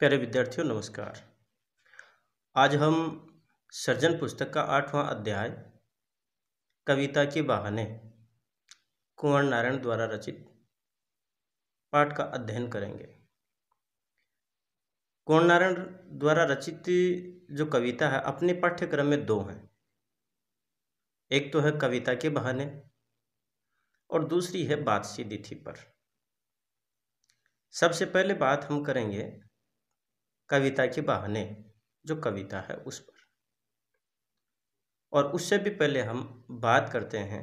प्यारे विद्यार्थियों नमस्कार आज हम सर्जन पुस्तक का आठवां अध्याय कविता के बहाने कुंवर नारायण द्वारा रचित पाठ का अध्ययन करेंगे कुंवर नारायण द्वारा रचित जो कविता है अपने पाठ्यक्रम में दो हैं एक तो है कविता के बहाने और दूसरी है बादशी तिथि पर सबसे पहले बात हम करेंगे कविता की बहाने जो कविता है उस पर और उससे भी पहले हम बात करते हैं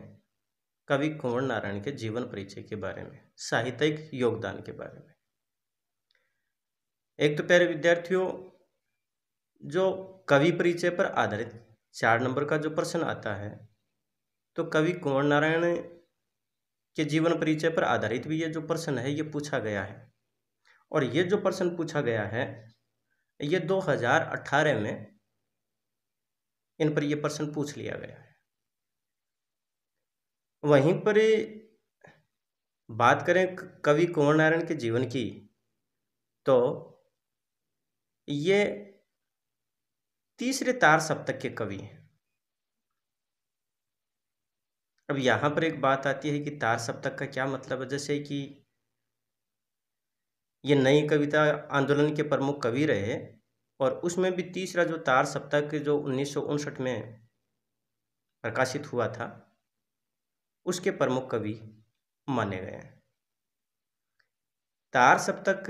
कवि कुंवर नारायण के जीवन परिचय के बारे में साहित्यिक योगदान के बारे में एक तो प्यारे विद्यार्थियों जो कवि परिचय पर आधारित चार नंबर का जो प्रश्न आता है तो कवि कुंवर नारायण के जीवन परिचय पर आधारित भी ये जो प्रश्न है ये पूछा गया है और ये जो प्रश्न पूछा गया है ये 2018 में इन पर यह प्रश्न पूछ लिया गया वहीं पर बात करें कवि कुंवर नारायण के जीवन की तो ये तीसरे तार सप्तक के कवि हैं अब यहां पर एक बात आती है कि तार सप्तक का क्या मतलब है जैसे कि ये नई कविता आंदोलन के प्रमुख कवि रहे और उसमें भी तीसरा जो तार सप्ताह के जो उन्नीस में प्रकाशित हुआ था उसके प्रमुख कवि माने गए हैं तार सप्तक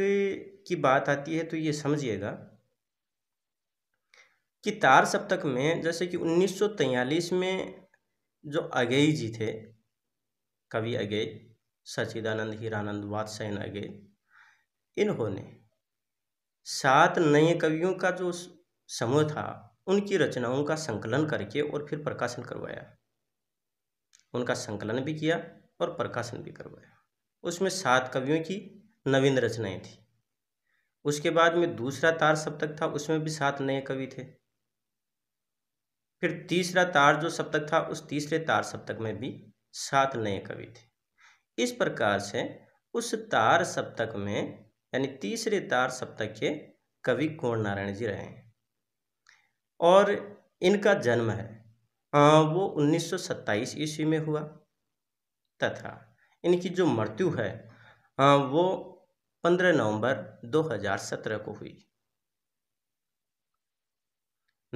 की बात आती है तो ये समझिएगा कि तार सप्तक में जैसे कि 1943 में जो अगेई जी थे कवि अगेय सचिदानंद हीरानंद वात्सायन अगेय इन्होंने सात नए कवियों का जो समूह था उनकी रचनाओं का संकलन करके और फिर प्रकाशन करवाया उनका संकलन भी किया और प्रकाशन भी करवाया उसमें सात कवियों की नवीन रचनाएं थी उसके बाद में दूसरा तार सप्तक था उसमें भी सात नए कवि थे फिर तीसरा तार जो सप्तक था उस तीसरे तार सप्तक में भी सात नए कवि थे इस प्रकार से उस तार सप्तक में यानी तीसरे तार सप्तक के कवि कोण नारायण जी रहे हैं और इनका जन्म है आ, वो 1927 ईस्वी में हुआ तथा इनकी जो मृत्यु है आ, वो 15 नवंबर 2017 को हुई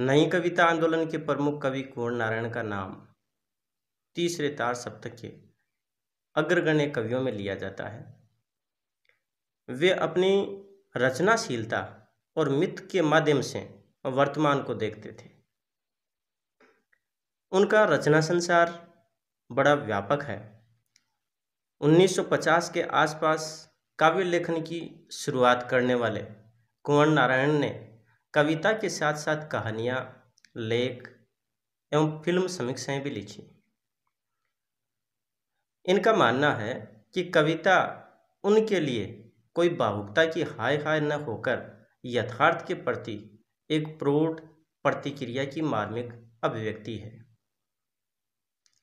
नई कविता आंदोलन के प्रमुख कवि कोण नारायण का नाम तीसरे तार सप्तक के अग्रगण्य कवियों में लिया जाता है वे अपनी रचनाशीलता और मित्र के माध्यम से वर्तमान को देखते थे उनका रचना संसार बड़ा व्यापक है 1950 के आसपास काव्य लेखन की शुरुआत करने वाले कुंवर नारायण ने कविता के साथ साथ कहानियाँ लेख एवं फिल्म समीक्षाएं भी लिखी इनका मानना है कि कविता उनके लिए कोई भावुकता की हाय हाय न होकर यथार्थ के प्रति एक प्रौढ़ प्रतिक्रिया की मार्मिक अभिव्यक्ति है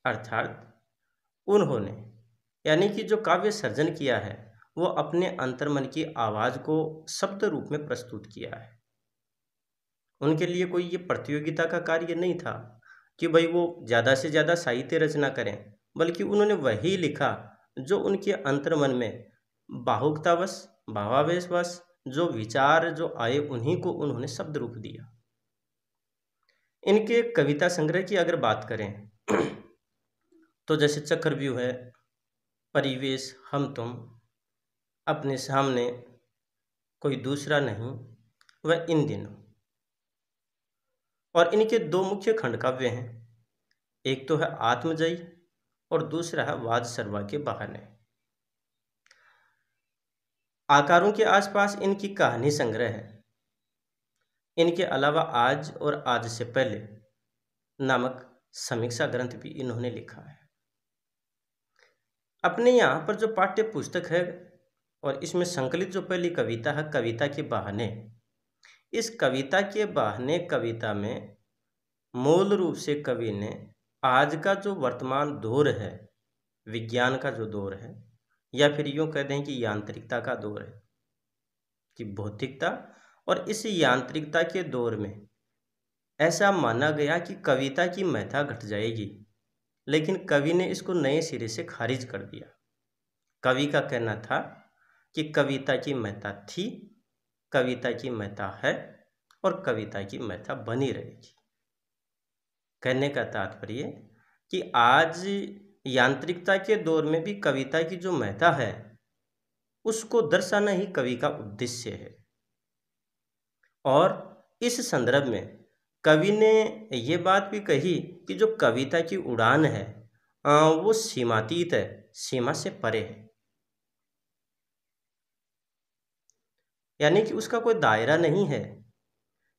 अर्थात उन्होंने यानी कि जो काव्य सर्जन किया है वो अपने अंतर्मन की आवाज़ को शब्द रूप में प्रस्तुत किया है उनके लिए कोई ये प्रतियोगिता का कार्य नहीं था कि भाई वो ज़्यादा से ज़्यादा साहित्य रचना करें बल्कि उन्होंने वही लिखा जो उनके अंतर्मन में भावावेश भावावेशवश जो विचार जो आए उन्हीं को उन्होंने शब्द रूप दिया इनके कविता संग्रह की अगर बात करें तो जैसे चक्रव्यूह है परिवेश हम तुम अपने सामने कोई दूसरा नहीं वह इन दिनों और इनके दो मुख्य खंड काव्य हैं एक तो है आत्मजयी और दूसरा है वाद सर्वा के बहाने आकारों के आसपास इनकी कहानी संग्रह है इनके अलावा आज और आज से पहले नामक समीक्षा ग्रंथ भी इन्होंने लिखा है अपने यहाँ पर जो पाठ्य पुस्तक है और इसमें संकलित जो पहली कविता है कविता के बहाने इस कविता के बहाने कविता में मूल रूप से कवि ने आज का जो वर्तमान दौर है विज्ञान का जो दौर है या फिर यूँ कह दें कि यांत्रिकता का दौर है कि भौतिकता और इस यांत्रिकता के दौर में ऐसा माना गया कि कविता की महत्ता घट जाएगी लेकिन कवि ने इसको नए सिरे से खारिज कर दिया कवि का कहना था कि कविता की महत्ता थी कविता की महत्ता है और कविता की महत्ता बनी रहेगी कहने का तात्पर्य कि आज यांत्रिकता के दौर में भी कविता की जो महत्ता है उसको दर्शाना ही कवि का उद्देश्य है और इस संदर्भ में कवि ने यह बात भी कही कि जो कविता की उड़ान है वो सीमातीत है सीमा से परे है यानी कि उसका कोई दायरा नहीं है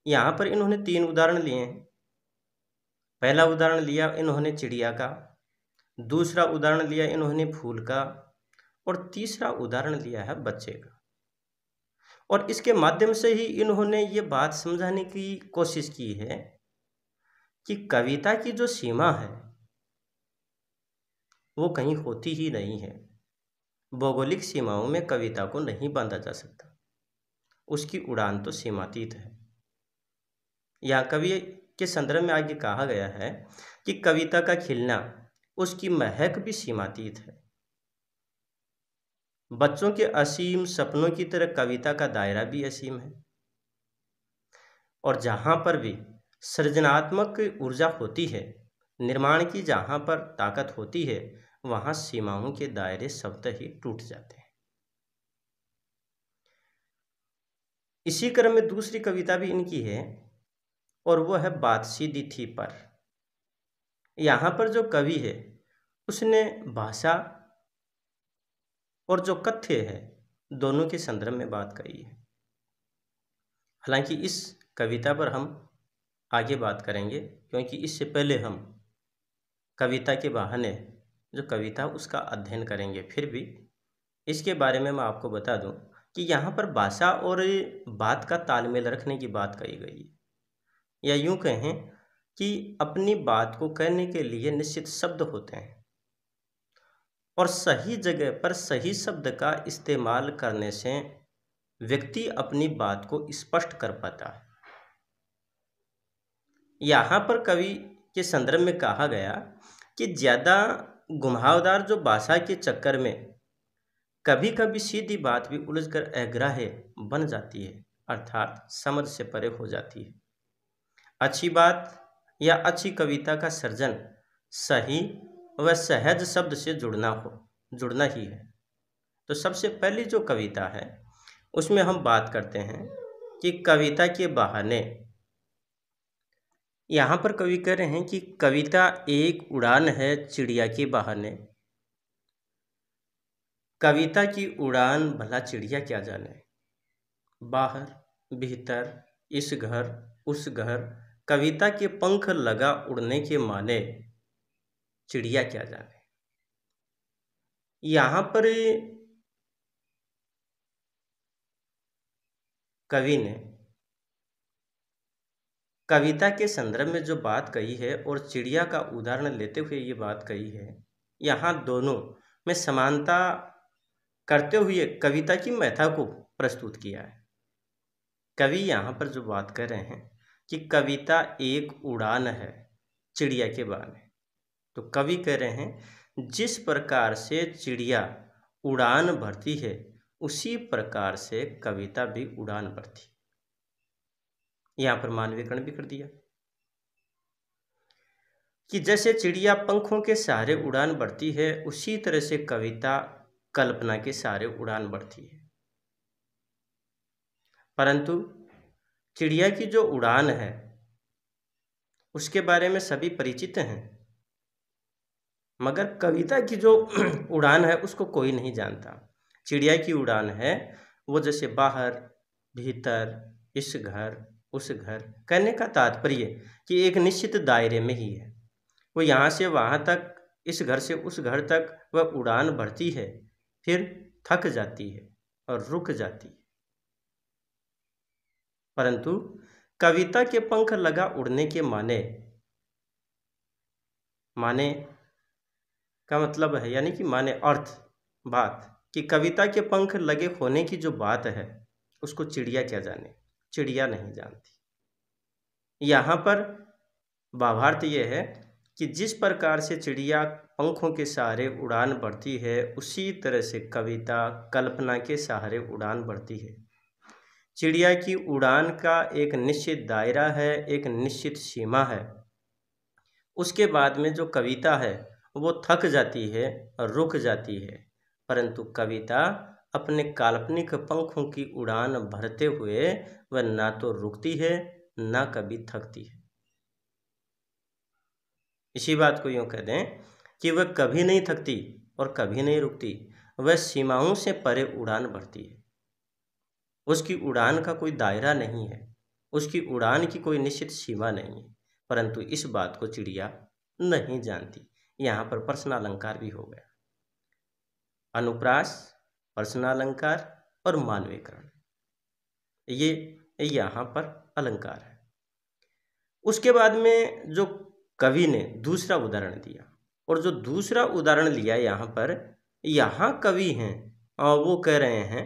यहां पर इन्होंने तीन उदाहरण लिए हैं पहला उदाहरण लिया इन्होंने चिड़िया का दूसरा उदाहरण लिया इन्होंने फूल का और तीसरा उदाहरण लिया है बच्चे का और इसके माध्यम से ही इन्होंने ये बात समझाने की कोशिश की है कि कविता की जो सीमा है वो कहीं होती ही नहीं है भौगोलिक सीमाओं में कविता को नहीं बांधा जा सकता उसकी उड़ान तो सीमातीत है यहाँ कवि के संदर्भ में आगे कहा गया है कि कविता का खिलना उसकी महक भी सीमातीत है बच्चों के असीम सपनों की तरह कविता का दायरा भी असीम है और जहां पर भी सृजनात्मक ऊर्जा होती है निर्माण की जहां पर ताकत होती है वहां सीमाओं के दायरे शब्द ही टूट जाते हैं इसी क्रम में दूसरी कविता भी इनकी है और वो है बादशी सीधी थी पर यहां पर जो कवि है उसने भाषा और जो कथ्य है दोनों के संदर्भ में बात कही है हालांकि इस कविता पर हम आगे बात करेंगे क्योंकि इससे पहले हम कविता के बहाने जो कविता उसका अध्ययन करेंगे फिर भी इसके बारे में मैं आपको बता दूं कि यहाँ पर भाषा और बात का तालमेल रखने की बात कही गई है या यूँ कहें कि अपनी बात को कहने के लिए निश्चित शब्द होते हैं और सही जगह पर सही शब्द का इस्तेमाल करने से व्यक्ति अपनी बात को स्पष्ट कर पाता है यहाँ पर कवि के संदर्भ में कहा गया कि ज़्यादा घुमावदार जो भाषा के चक्कर में कभी कभी सीधी बात भी उलझकर अग्राह्य बन जाती है अर्थात समझ से परे हो जाती है अच्छी बात या अच्छी कविता का सृजन सही वह सहज शब्द से जुड़ना हो जुड़ना ही है तो सबसे पहली जो कविता है उसमें हम बात करते हैं कि कविता के बहाने यहाँ पर कवि कह रहे हैं कि कविता एक उड़ान है चिड़िया के बहाने कविता की उड़ान भला चिड़िया क्या जाने बाहर भीतर इस घर उस घर कविता के पंख लगा उड़ने के माने चिड़िया क्या जाने यहाँ पर कवि ने कविता के संदर्भ में जो बात कही है और चिड़िया का उदाहरण लेते हुए ये बात कही है यहाँ दोनों में समानता करते हुए कविता की मैथा को प्रस्तुत किया है कवि यहाँ पर जो बात कर रहे हैं कि कविता एक उड़ान है चिड़िया के बारे में तो कवि कह रहे हैं जिस प्रकार से चिड़िया उड़ान भरती है उसी प्रकार से कविता भी उड़ान भरती यहां पर मानवीकरण भी कर दिया कि जैसे चिड़िया पंखों के सहारे उड़ान बढ़ती है उसी तरह से कविता कल्पना के सहारे उड़ान बढ़ती है परंतु चिड़िया की जो उड़ान है उसके बारे में सभी परिचित हैं मगर कविता की जो उड़ान है उसको कोई नहीं जानता चिड़िया की उड़ान है वो जैसे बाहर भीतर इस घर उस घर कहने का तात्पर्य कि एक निश्चित दायरे में ही है वो यहाँ से वहाँ तक इस घर से उस घर तक वह उड़ान बढ़ती है फिर थक जाती है और रुक जाती है परंतु कविता के पंख लगा उड़ने के माने माने का मतलब है यानी कि माने अर्थ बात कि कविता के पंख लगे होने की जो बात है उसको चिड़िया क्या जाने चिड़िया नहीं जानती यहाँ पर भावार्थ यह है कि जिस प्रकार से चिड़िया पंखों के सहारे उड़ान बढ़ती है उसी तरह से कविता कल्पना के सहारे उड़ान बढ़ती है चिड़िया की उड़ान का एक निश्चित दायरा है एक निश्चित सीमा है उसके बाद में जो कविता है वो थक जाती है और रुक जाती है परंतु कविता अपने काल्पनिक पंखों की उड़ान भरते हुए वह ना तो रुकती है ना कभी थकती है इसी बात को यूं कह दें कि वह कभी नहीं थकती और कभी नहीं रुकती वह सीमाओं से परे उड़ान भरती है उसकी उड़ान का कोई दायरा नहीं है उसकी उड़ान की कोई निश्चित सीमा नहीं है परंतु इस बात को चिड़िया नहीं जानती यहाँ पर प्रश्नालंकार भी हो गया अनुप्रास प्रश्नालंकार और मानवीकरण ये यहाँ पर अलंकार है उसके बाद में जो कवि ने दूसरा उदाहरण दिया और जो दूसरा उदाहरण लिया यहाँ पर यहाँ कवि हैं और वो कह रहे हैं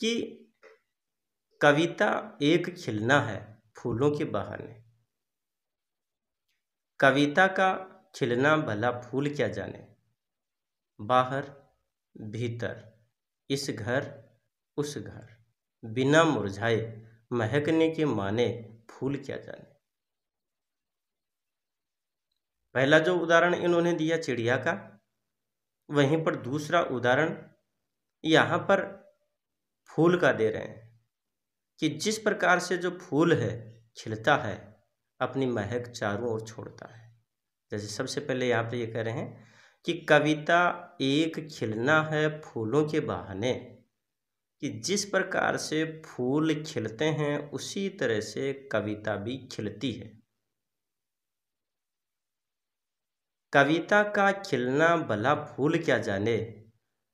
कि कविता एक खिलना है फूलों के बहाने कविता का खिलना भला फूल क्या जाने बाहर भीतर इस घर उस घर बिना मुरझाए महकने के माने फूल क्या जाने पहला जो उदाहरण इन्होंने दिया चिड़िया का वहीं पर दूसरा उदाहरण यहाँ पर फूल का दे रहे हैं कि जिस प्रकार से जो फूल है खिलता है अपनी महक चारों ओर छोड़ता है जैसे सबसे पहले यहाँ पे ये कह रहे हैं कि कविता एक खिलना है फूलों के बहाने कि जिस प्रकार से फूल खिलते हैं उसी तरह से कविता भी खिलती है कविता का खिलना भला फूल क्या जाने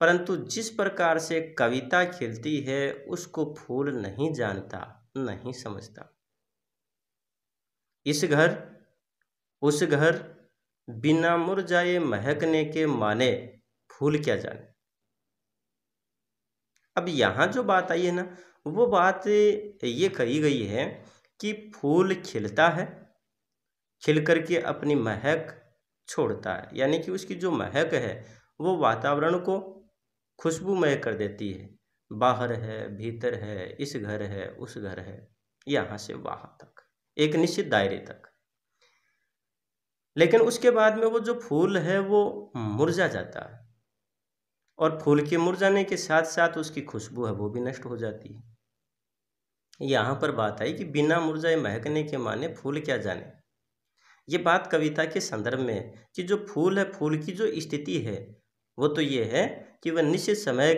परंतु जिस प्रकार से कविता खिलती है उसको फूल नहीं जानता नहीं समझता इस घर उस घर बिना मुरझाए महकने के माने फूल क्या जाने अब यहाँ जो बात आई है ना वो बात ये कही गई है कि फूल खिलता है खिल करके अपनी महक छोड़ता है यानी कि उसकी जो महक है वो वातावरण को खुशबूमय कर देती है बाहर है भीतर है इस घर है उस घर है यहाँ से वहाँ तक एक निश्चित दायरे तक लेकिन उसके बाद में वो जो फूल है वो मुरझा जाता है और फूल के मुरझाने के साथ साथ उसकी खुशबू है वो भी नष्ट हो जाती है यहाँ पर बात आई कि बिना मुरझाए महकने के माने फूल क्या जाने ये बात कविता के संदर्भ में कि जो फूल है फूल की जो स्थिति है वो तो ये है कि वह निश्चित समय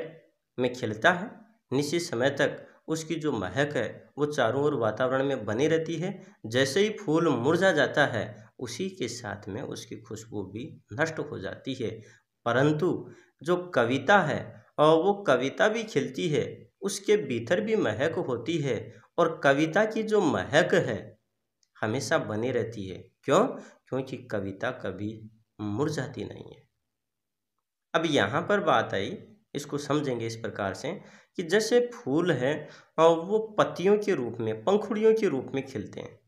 में खिलता है निश्चित समय तक उसकी जो महक है वो चारों ओर वातावरण में बनी रहती है जैसे ही फूल मुरझा जाता है उसी के साथ में उसकी खुशबू भी नष्ट हो जाती है परंतु जो कविता है और वो कविता भी खिलती है उसके भीतर भी महक होती है और कविता की जो महक है हमेशा बनी रहती है क्यों क्योंकि कविता कभी जाती नहीं है अब यहाँ पर बात आई इसको समझेंगे इस प्रकार से कि जैसे फूल है और वो पत्तियों के रूप में पंखुड़ियों के रूप में खिलते हैं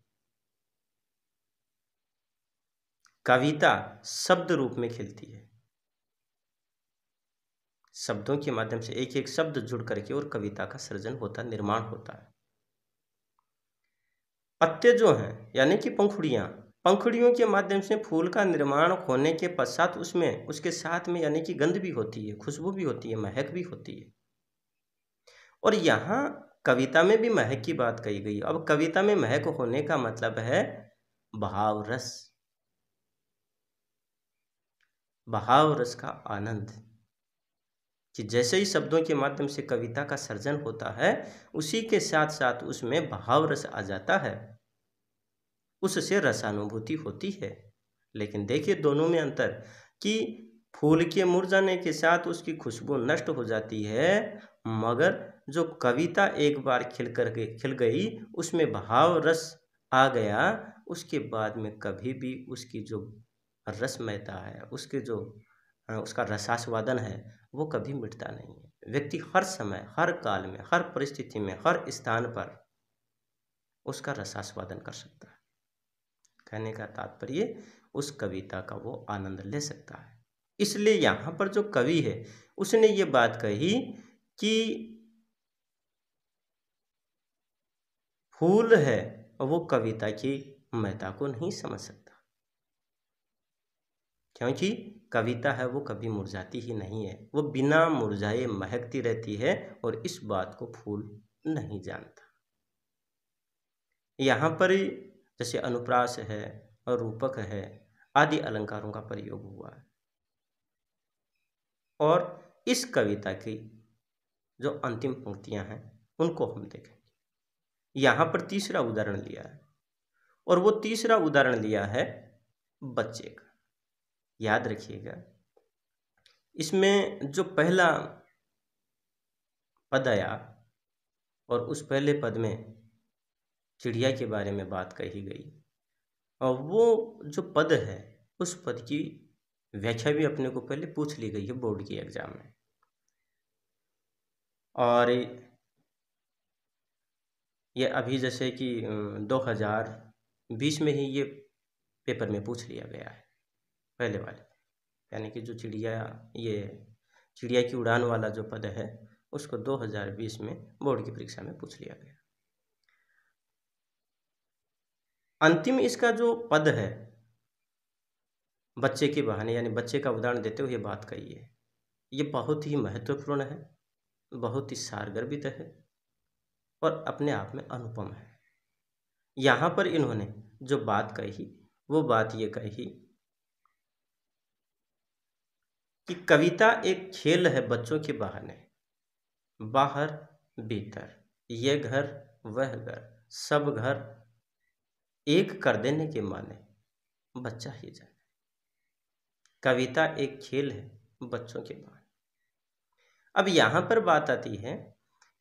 कविता शब्द रूप में खिलती है शब्दों के माध्यम से एक एक शब्द जुड़ करके और कविता का सृजन होता निर्माण होता है पत्ते जो हैं यानी कि पंखुड़ियां पंखुड़ियों के माध्यम से फूल का निर्माण होने के पश्चात उसमें उसके साथ में यानी कि गंध भी होती है खुशबू भी होती है महक भी होती है और यहां कविता में भी महक की बात कही गई अब कविता में महक होने का मतलब है भाव रस बहाव रस का आनंद कि जैसे ही शब्दों के माध्यम से कविता का सर्जन होता है उसी के साथ साथ उसमें बहाव रस आ जाता है उससे रसानुभूति होती है लेकिन देखिए दोनों में अंतर कि फूल के मुरझाने के साथ उसकी खुशबू नष्ट हो जाती है मगर जो कविता एक बार खिल कर खिल गई उसमें भाव रस आ गया उसके बाद में कभी भी उसकी जो रसमयता है उसके जो उसका रसास्वादन है वो कभी मिटता नहीं है व्यक्ति हर समय हर काल में हर परिस्थिति में हर स्थान पर उसका रसास्वादन कर सकता है कहने का तात्पर्य उस कविता का वो आनंद ले सकता है इसलिए यहाँ पर जो कवि है उसने ये बात कही कि फूल है वो कविता की महता को नहीं समझ सकता क्योंकि कविता है वो कभी मुरझाती ही नहीं है वो बिना मुरझाए महकती रहती है और इस बात को फूल नहीं जानता यहाँ पर जैसे अनुप्रास है और रूपक है आदि अलंकारों का प्रयोग हुआ है और इस कविता की जो अंतिम पंक्तियाँ हैं उनको हम देखेंगे यहाँ पर तीसरा उदाहरण लिया है और वो तीसरा उदाहरण लिया है बच्चे का याद रखिएगा इसमें जो पहला पद आया और उस पहले पद में चिड़िया के बारे में बात कही गई और वो जो पद है उस पद की व्याख्या भी अपने को पहले पूछ ली गई है बोर्ड के एग्जाम में और ये अभी जैसे कि 2020 में ही ये पेपर में पूछ लिया गया है पहले वाले यानी कि जो चिड़िया ये चिड़िया की उड़ान वाला जो पद है उसको 2020 में बोर्ड की परीक्षा में पूछ लिया गया अंतिम इसका जो पद है बच्चे के बहाने यानी बच्चे का उदाहरण देते हुए बात कही है ये बहुत ही महत्वपूर्ण है बहुत ही सारगर्भित है और अपने आप में अनुपम है यहाँ पर इन्होंने जो बात कही वो बात ये कही कि कविता एक खेल है बच्चों के बहाने बाहर भीतर ये घर वह घर सब घर एक कर देने के माने बच्चा ही जाने कविता एक खेल है बच्चों के बहाने अब यहाँ पर बात आती है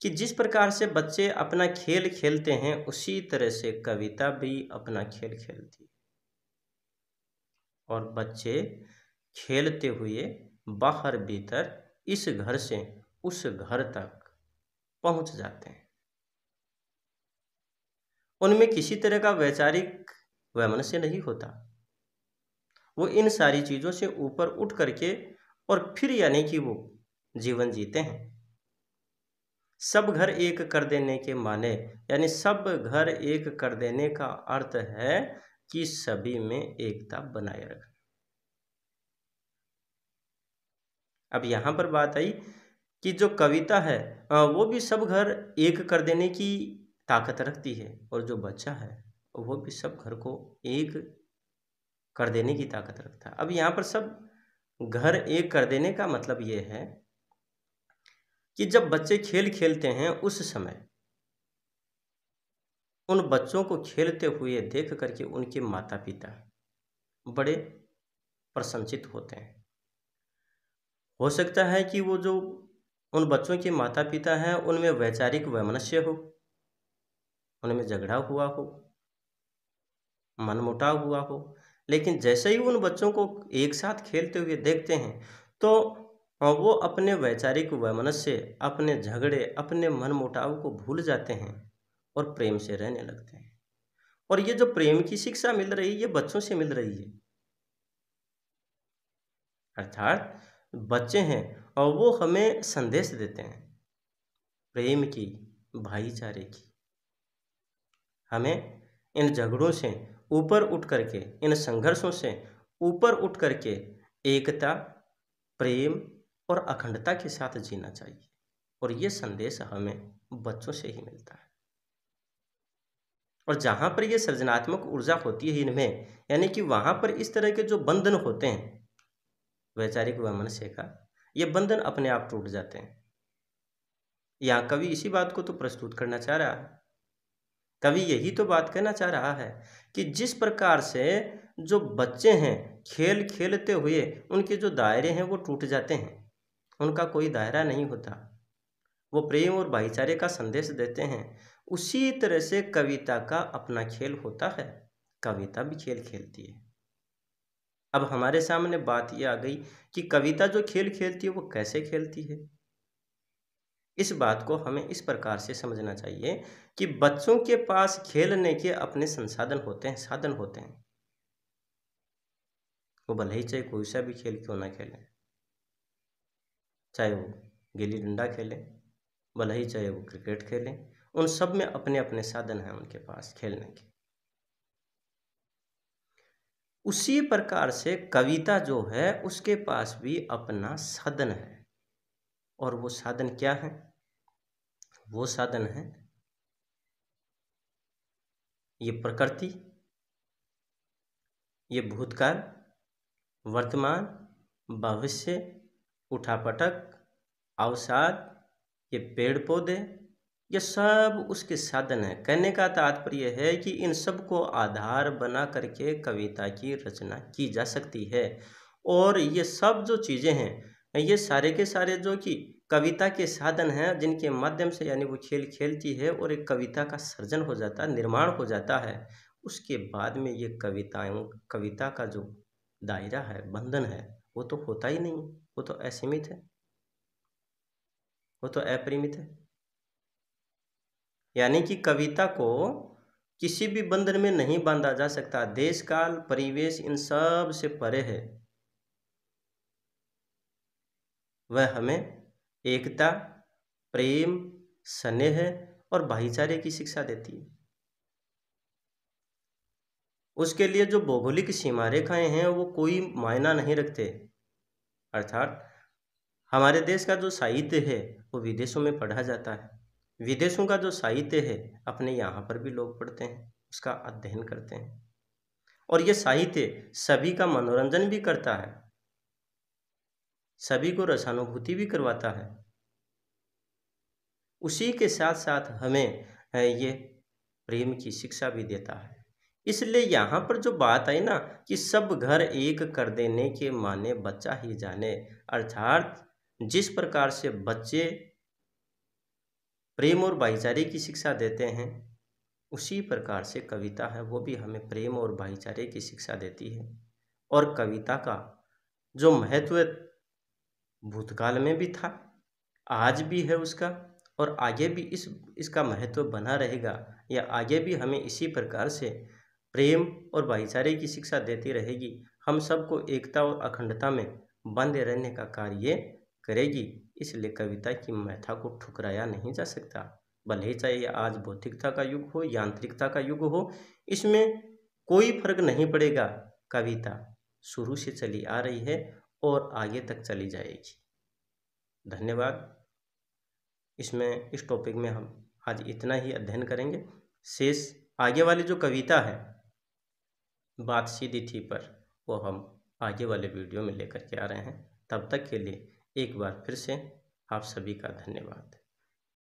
कि जिस प्रकार से बच्चे अपना खेल खेलते हैं उसी तरह से कविता भी अपना खेल खेलती है और बच्चे खेलते हुए बाहर भीतर इस घर से उस घर तक पहुंच जाते हैं उनमें किसी तरह का वैचारिक वैमनस्य नहीं होता वो इन सारी चीज़ों से ऊपर उठ करके और फिर यानी कि वो जीवन जीते हैं सब घर एक कर देने के माने यानी सब घर एक कर देने का अर्थ है कि सभी में एकता बनाए रखना अब यहाँ पर बात आई कि जो कविता है वो भी सब घर एक कर देने की ताकत रखती है और जो बच्चा है वो भी सब घर को एक कर देने की ताकत रखता है अब यहाँ पर सब घर एक कर देने का मतलब ये है कि जब बच्चे खेल खेलते हैं उस समय उन बच्चों को खेलते हुए देख करके उनके माता पिता बड़े प्रशंसित होते हैं हो सकता है कि वो जो उन बच्चों के माता पिता हैं उनमें वैचारिक वैमनस्य हो उनमें झगड़ा हुआ हो मनमुटाव हुआ हो लेकिन जैसे ही उन बच्चों को एक साथ खेलते हुए देखते हैं तो वो अपने वैचारिक वैमनस्य अपने झगड़े अपने मनमुटाव को भूल जाते हैं और प्रेम से रहने लगते हैं और ये जो प्रेम की शिक्षा मिल रही है ये बच्चों से मिल रही है अर्थात बच्चे हैं और वो हमें संदेश देते हैं प्रेम की भाईचारे की हमें इन झगड़ों से ऊपर उठ करके इन संघर्षों से ऊपर उठ करके एकता प्रेम और अखंडता के साथ जीना चाहिए और ये संदेश हमें बच्चों से ही मिलता है और जहाँ पर ये सृजनात्मक ऊर्जा होती है इनमें यानी कि वहाँ पर इस तरह के जो बंधन होते हैं वैचारिक मनुष्य का ये बंधन अपने आप टूट जाते हैं यहाँ कवि इसी बात को तो प्रस्तुत करना चाह रहा है कवि यही तो बात कहना चाह रहा है कि जिस प्रकार से जो बच्चे हैं खेल खेलते हुए उनके जो दायरे हैं वो टूट जाते हैं उनका कोई दायरा नहीं होता वो प्रेम और भाईचारे का संदेश देते हैं उसी तरह से कविता का अपना खेल होता है कविता भी खेल खेलती है अब हमारे सामने बात यह आ गई कि कविता जो खेल खेलती है वो कैसे खेलती है इस बात को हमें इस प्रकार से समझना चाहिए कि बच्चों के पास खेलने के अपने संसाधन होते हैं साधन होते हैं वो भले ही चाहे कोई सा भी खेल क्यों ना खेले चाहे वो गिल्ली डंडा खेले भले ही चाहे वो क्रिकेट खेलें उन सब में अपने अपने साधन हैं उनके पास खेलने के उसी प्रकार से कविता जो है उसके पास भी अपना साधन है और वो साधन क्या है वो साधन है ये प्रकृति ये भूतकाल वर्तमान भविष्य उठापटक अवसाद ये पेड़ पौधे ये सब उसके साधन हैं कहने का तात्पर्य है कि इन सब को आधार बना करके कविता की रचना की जा सकती है और ये सब जो चीज़ें हैं ये सारे के सारे जो कि कविता के साधन हैं जिनके माध्यम से यानी वो खेल खेलती है और एक कविता का सर्जन हो जाता है निर्माण हो जाता है उसके बाद में ये कविताएं कविता का जो दायरा है बंधन है वो तो होता ही नहीं वो तो असीमित है वो तो अपरिमित है यानी कि कविता को किसी भी बंधन में नहीं बांधा जा सकता देश काल परिवेश इन सब से परे है वह हमें एकता प्रेम स्नेह और भाईचारे की शिक्षा देती है उसके लिए जो भौगोलिक सीमा रेखाएं हैं वो कोई मायना नहीं रखते अर्थात हमारे देश का जो साहित्य है वो विदेशों में पढ़ा जाता है विदेशों का जो साहित्य है अपने यहाँ पर भी लोग पढ़ते हैं उसका अध्ययन करते हैं और ये साहित्य सभी का मनोरंजन भी करता है सभी को रसानुभूति भी करवाता है उसी के साथ साथ हमें ये प्रेम की शिक्षा भी देता है इसलिए यहाँ पर जो बात आई ना कि सब घर एक कर देने के माने बच्चा ही जाने अर्थात जिस प्रकार से बच्चे प्रेम और भाईचारे की शिक्षा देते हैं उसी प्रकार से कविता है वो भी हमें प्रेम और भाईचारे की शिक्षा देती है और कविता का जो महत्व भूतकाल में भी था आज भी है उसका और आगे भी इस इसका महत्व बना रहेगा या आगे भी हमें इसी प्रकार से प्रेम और भाईचारे की शिक्षा देती रहेगी हम सबको एकता और अखंडता में बंधे रहने का कार्य करेगी इसलिए कविता की मैथा को ठुकराया नहीं जा सकता भले ही चाहे आज बौद्धिकता का युग हो यांत्रिकता का युग हो इसमें कोई फर्क नहीं पड़ेगा कविता शुरू से चली आ रही है और आगे तक चली जाएगी धन्यवाद इसमें इस टॉपिक में हम आज इतना ही अध्ययन करेंगे शेष आगे वाली जो कविता है बात सीधी थी पर वो हम आगे वाले वीडियो में लेकर के आ रहे हैं तब तक के लिए एक बार फिर से आप सभी का धन्यवाद